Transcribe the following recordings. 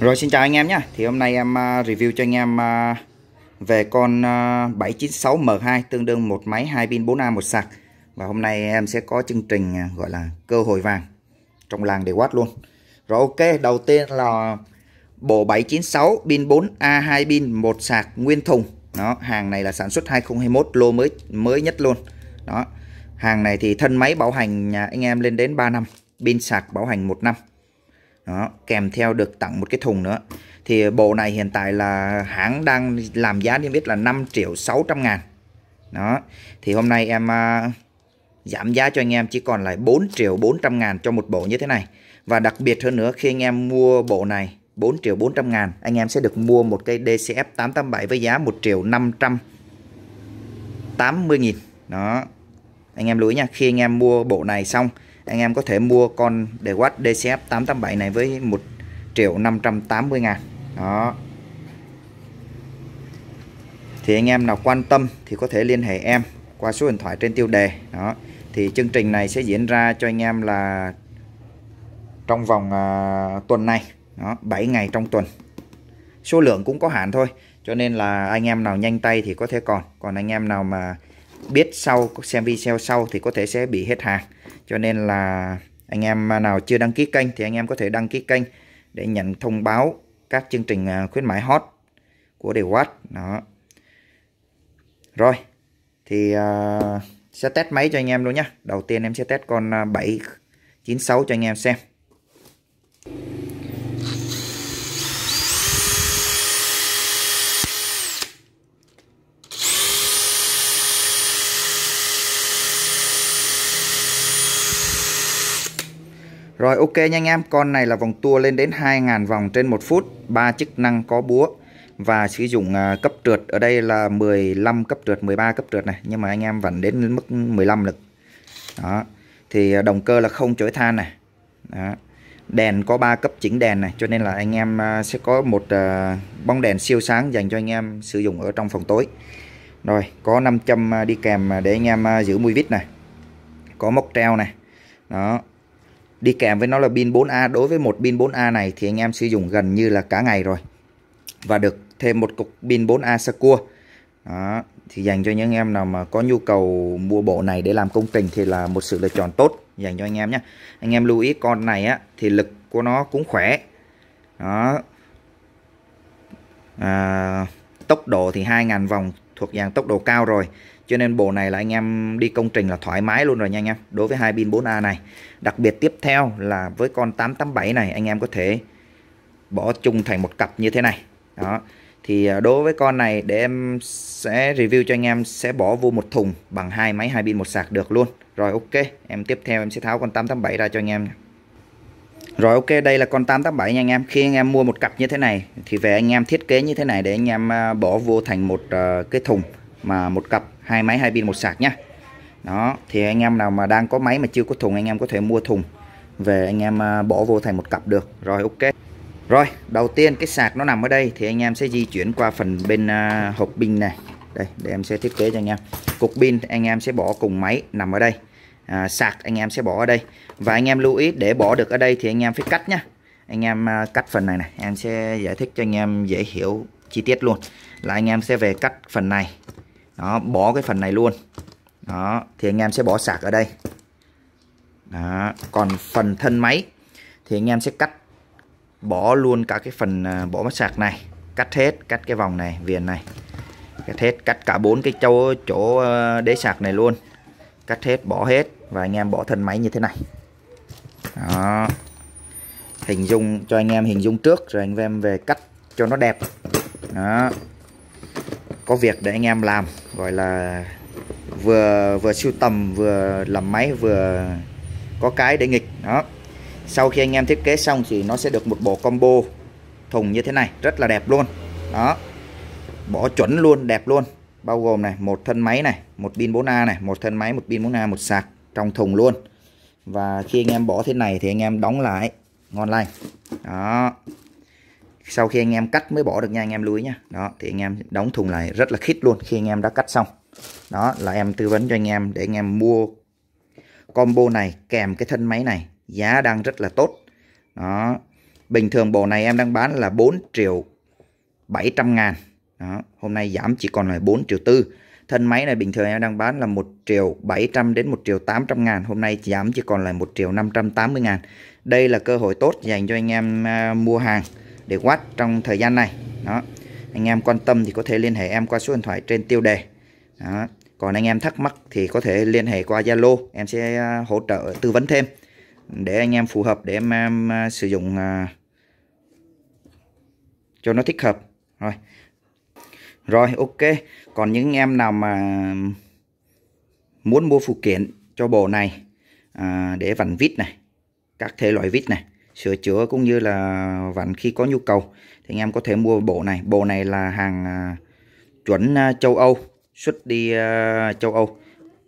Rồi xin chào anh em nhé Thì hôm nay em à, review cho anh em à, về con 796M2 à, tương đương một máy 2 pin 4A một sạc Và hôm nay em sẽ có chương trình gọi là cơ hội vàng trong làng để quát luôn Rồi ok đầu tiên là bộ 796 pin 4A 2 pin một sạc nguyên thùng đó hàng này là sản xuất 2021 lô mới mới nhất luôn đó hàng này thì thân máy bảo hành anh em lên đến 3 năm pin sạc bảo hành 1 năm đó, kèm theo được tặng một cái thùng nữa thì bộ này hiện tại là hãng đang làm giá niêm yết là 5 triệu 600 ngàn đó thì hôm nay em uh, giảm giá cho anh em chỉ còn lại 4 triệu 400 ngàn cho một bộ như thế này và đặc biệt hơn nữa khi anh em mua bộ này 4 triệu 400 ngàn anh em sẽ được mua một cây DCF 887 với giá 1 triệu 580 nghìn đó anh em lưu ý nha khi anh em mua bộ này xong anh em có thể mua con DWAT DCF 887 này với 1 triệu 580 ngàn đó thì anh em nào quan tâm thì có thể liên hệ em qua số điện thoại trên tiêu đề đó thì chương trình này sẽ diễn ra cho anh em là trong vòng à, tuần này đó 7 ngày trong tuần số lượng cũng có hạn thôi cho nên là anh em nào nhanh tay thì có thể còn còn anh em nào mà biết sau xem video sau thì có thể sẽ bị hết hàng cho nên là anh em nào chưa đăng ký kênh thì anh em có thể đăng ký kênh để nhận thông báo các chương trình à, khuyến mãi hot của đề Watt đó rồi thì uh, sẽ test máy cho anh em luôn nhé đầu tiên em sẽ test con 796 à, cho anh em xem Rồi ok nha anh em, con này là vòng tua lên đến 2.000 vòng trên 1 phút, ba chức năng có búa và sử dụng à, cấp trượt ở đây là 15 cấp trượt, 13 cấp trượt này, nhưng mà anh em vẫn đến mức 15 lực. Đó. Thì à, động cơ là không chổi than này. Đó. Đèn có 3 cấp chỉnh đèn này, cho nên là anh em à, sẽ có một bóng đèn siêu sáng dành cho anh em sử dụng ở trong phòng tối. Rồi, có 5 châm đi kèm để anh em giữ mùi vít này. Có móc treo này. Đó, Đi kèm với nó là pin 4A. Đối với một pin 4A này thì anh em sử dụng gần như là cả ngày rồi. Và được thêm một cục pin 4A Sakura. Đó. Thì dành cho những em nào mà có nhu cầu mua bộ này để làm công trình thì là một sự lựa chọn tốt dành cho anh em nhé. Anh em lưu ý con này á thì lực của nó cũng khỏe. Đó. À, tốc độ thì 2.000 vòng thuộc dạng tốc độ cao rồi cho nên bộ này là anh em đi công trình là thoải mái luôn rồi nha anh em đối với hai pin 4A này đặc biệt tiếp theo là với con 887 này anh em có thể bỏ chung thành một cặp như thế này đó thì à, đối với con này để em sẽ review cho anh em sẽ bỏ vô một thùng bằng hai máy hai pin một sạc được luôn rồi ok em tiếp theo em sẽ tháo con 887 ra cho anh em rồi ok đây là con 887 nha anh em Khi anh em mua một cặp như thế này Thì về anh em thiết kế như thế này để anh em à, bỏ vô thành một à, cái thùng mà một cặp hai máy hai pin một sạc nhá đó thì anh em nào mà đang có máy mà chưa có thùng anh em có thể mua thùng về anh em à, bỏ vô thành một cặp được rồi ok rồi đầu tiên cái sạc nó nằm ở đây thì anh em sẽ di chuyển qua phần bên à, hộp pin này đây để em sẽ thiết kế cho anh em cục pin anh em sẽ bỏ cùng máy nằm ở đây à, sạc anh em sẽ bỏ ở đây và anh em lưu ý để bỏ được ở đây thì anh em phải cắt nhá anh em à, cắt phần này này em sẽ giải thích cho anh em dễ hiểu chi tiết luôn là anh em sẽ về cắt phần này đó bỏ cái phần này luôn đó thì anh em sẽ bỏ sạc ở đây đó còn phần thân máy thì anh em sẽ cắt bỏ luôn cả cái phần à, bỏ mắt sạc này cắt hết cắt cái vòng này viền này cắt hết cắt cả bốn cái châu chỗ à, đế sạc này luôn cắt hết bỏ hết và anh em bỏ thân máy như thế này đó hình dung cho anh em hình dung trước rồi anh em về cắt cho nó đẹp đó có việc để anh em làm gọi là vừa vừa sưu tầm vừa làm máy vừa có cái để nghịch đó sau khi anh em thiết kế xong thì nó sẽ được một bộ combo thùng như thế này rất là đẹp luôn đó bỏ chuẩn luôn đẹp luôn bao gồm này một thân máy này một pin 4A này một thân máy một pin 4A một sạc trong thùng luôn và khi anh em bỏ thế này thì anh em đóng lại ngon lành đó sau khi anh em cắt mới bỏ được nha anh em lưu ý nha đó thì anh em đóng thùng lại rất là khít luôn khi anh em đã cắt xong đó là em tư vấn cho anh em để anh em mua combo này kèm cái thân máy này giá đang rất là tốt đó bình thường bộ này em đang bán là 4 triệu 700 ngàn đó hôm nay giảm chỉ còn là 4 triệu tư thân máy này bình thường em đang bán là 1 triệu 700 đến 1 triệu 800 ngàn hôm nay giảm chỉ còn là 1 triệu 580 ngàn đây là cơ hội tốt dành cho anh em à, mua hàng để watt trong thời gian này đó anh em quan tâm thì có thể liên hệ em qua số điện thoại trên tiêu đề đó. còn anh em thắc mắc thì có thể liên hệ qua zalo em sẽ à, hỗ trợ tư vấn thêm để anh em phù hợp để em, em à, sử dụng uh, cho nó thích hợp rồi rồi ok còn những em nào mà muốn mua phụ kiện cho bộ này à, để vặn vít này các thể loại vít này sửa chữa cũng như là vặn khi có nhu cầu thì anh em có thể mua bộ này bộ này là hàng à, chuẩn à, châu Âu xuất đi à, châu Âu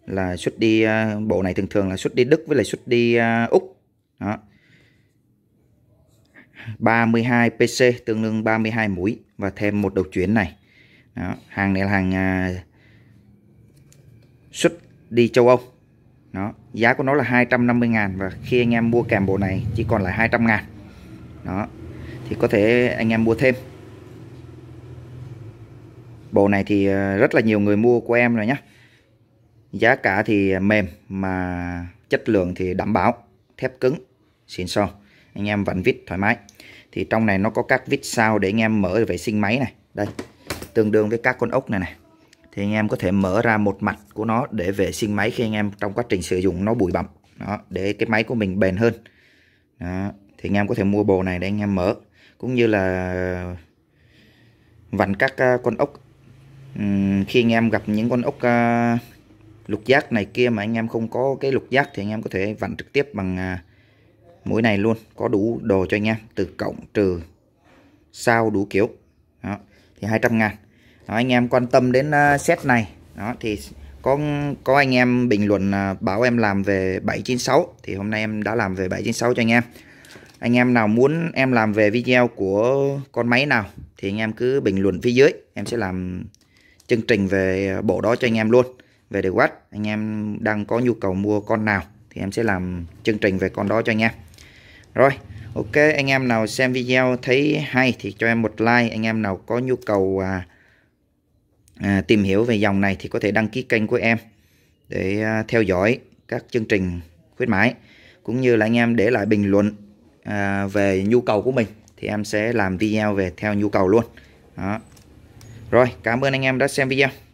là xuất đi bộ này thường thường là xuất đi Đức với lại xuất đi Úc đó 32 PC tương đương 32 mũi và thêm một đầu chuyển này đó. hàng này là hàng xuất đi châu Âu đó giá của nó là 250 ngàn và khi anh em mua kèm bộ này chỉ còn lại 200 ngàn đó thì có thể anh em mua thêm bộ này thì ờ, rất là nhiều người mua của em rồi nhé giá cả thì ờ, mềm mà chất lượng thì đảm bảo thép cứng xịn sò anh em vẫn vít thoải mái thì trong này nó có các vít sao để anh em mở vệ sinh máy này đây tương đương với các con ốc này này thì anh em có thể mở ra một mặt của nó để vệ sinh máy khi anh em trong quá trình sử dụng nó bụi bặm đó để cái máy của mình bền hơn đó. thì anh em có thể mua bồ này để anh em mở cũng như là vặn các à, con ốc khi anh em gặp những con ốc à, lục giác này kia mà anh em không có cái lục giác thì anh em có thể vặn trực tiếp bằng à, mũi này luôn có đủ đồ cho anh em từ cộng trừ sao đủ kiểu đó. thì 200 ngàn đó, anh em quan tâm đến à, set này đó thì có có anh em bình luận à, báo em làm về 796 thì hôm nay em đã làm về 796 cho anh em anh em nào muốn em làm về video của con máy nào thì anh em cứ bình luận phía dưới em sẽ làm chương trình về bộ đó cho anh em luôn về đều quát anh em đang có nhu cầu mua con nào thì em sẽ làm chương trình về con đó cho anh em rồi ok anh em nào xem video thấy hay thì cho em một like anh em nào có nhu cầu à, À, tìm hiểu về dòng này thì có thể đăng ký kênh của em để à, theo dõi các chương trình khuyến mãi cũng như là anh em để lại bình luận à, về nhu cầu của mình thì em sẽ làm video về theo nhu cầu luôn đó. rồi cảm ơn anh em đã xem video